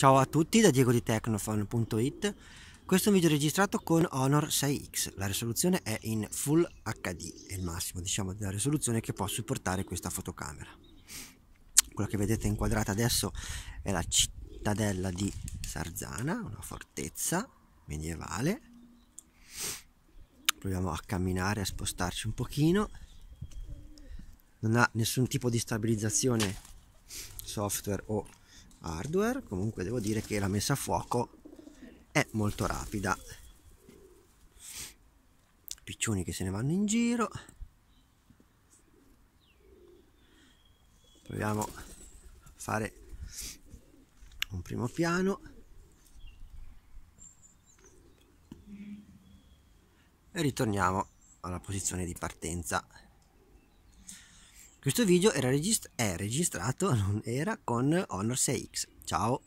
Ciao a tutti da Diego di Tecnofon.it questo è un video registrato con Honor 6X, la risoluzione è in Full HD, è il massimo diciamo della risoluzione che può supportare questa fotocamera. Quello che vedete inquadrata adesso è la cittadella di Sarzana, una fortezza medievale. Proviamo a camminare, a spostarci un pochino. Non ha nessun tipo di stabilizzazione software o hardware comunque devo dire che la messa a fuoco è molto rapida piccioni che se ne vanno in giro proviamo a fare un primo piano e ritorniamo alla posizione di partenza questo video era registrato, non era, con Honor 6X. Ciao!